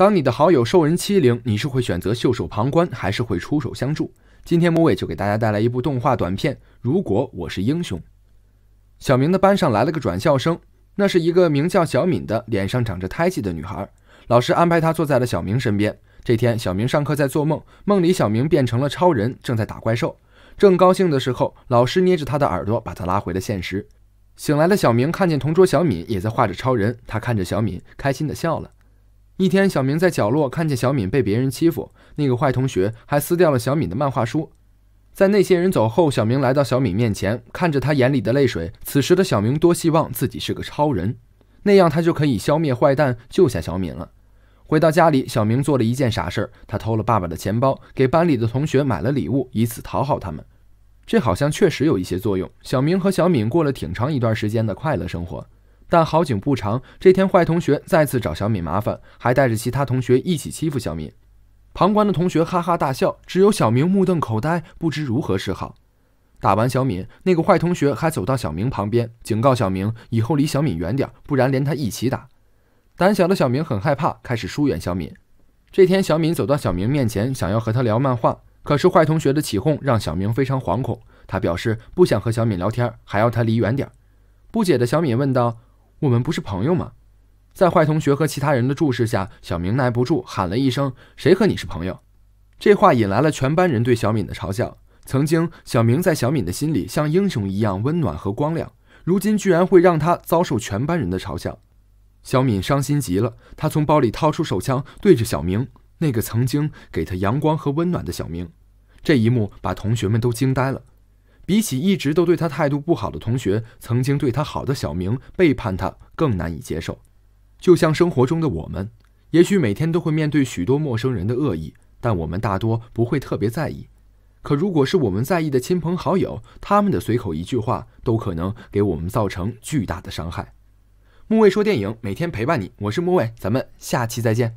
当你的好友受人欺凌，你是会选择袖手旁观，还是会出手相助？今天木尾就给大家带来一部动画短片《如果我是英雄》。小明的班上来了个转校生，那是一个名叫小敏的，脸上长着胎记的女孩。老师安排她坐在了小明身边。这天，小明上课在做梦，梦里小明变成了超人，正在打怪兽。正高兴的时候，老师捏着他的耳朵，把他拉回了现实。醒来的小明看见同桌小敏也在画着超人，他看着小敏，开心的笑了。一天，小明在角落看见小敏被别人欺负，那个坏同学还撕掉了小敏的漫画书。在那些人走后，小明来到小敏面前，看着她眼里的泪水。此时的小明多希望自己是个超人，那样他就可以消灭坏蛋，救下小敏了。回到家里，小明做了一件傻事儿，他偷了爸爸的钱包，给班里的同学买了礼物，以此讨好他们。这好像确实有一些作用。小明和小敏过了挺长一段时间的快乐生活。但好景不长，这天坏同学再次找小敏麻烦，还带着其他同学一起欺负小敏。旁观的同学哈哈大笑，只有小明目瞪口呆，不知如何是好。打完小敏，那个坏同学还走到小明旁边，警告小明以后离小敏远点，不然连他一起打。胆小的小明很害怕，开始疏远小敏。这天，小敏走到小明面前，想要和他聊漫画，可是坏同学的起哄让小明非常惶恐。他表示不想和小敏聊天，还要他离远点。不解的小敏问道。我们不是朋友吗？在坏同学和其他人的注视下，小明耐不住，喊了一声：“谁和你是朋友？”这话引来了全班人对小敏的嘲笑。曾经，小明在小敏的心里像英雄一样温暖和光亮，如今居然会让他遭受全班人的嘲笑，小敏伤心极了。他从包里掏出手枪，对着小明——那个曾经给他阳光和温暖的小明。这一幕把同学们都惊呆了。比起一直都对他态度不好的同学，曾经对他好的小明背叛他更难以接受。就像生活中的我们，也许每天都会面对许多陌生人的恶意，但我们大多不会特别在意。可如果是我们在意的亲朋好友，他们的随口一句话都可能给我们造成巨大的伤害。木卫说电影每天陪伴你，我是木卫，咱们下期再见。